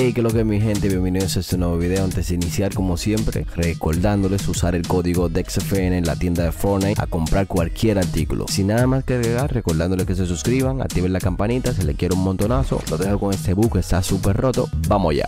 Hey, que lo que mi gente, bienvenidos a este nuevo video. Antes de iniciar, como siempre, recordándoles usar el código DexFN en la tienda de Fortnite a comprar cualquier artículo. Sin nada más que agregar, recordándoles que se suscriban, activen la campanita, se les quiere un montonazo. Lo tengo con este buque, está súper roto. Vamos ya.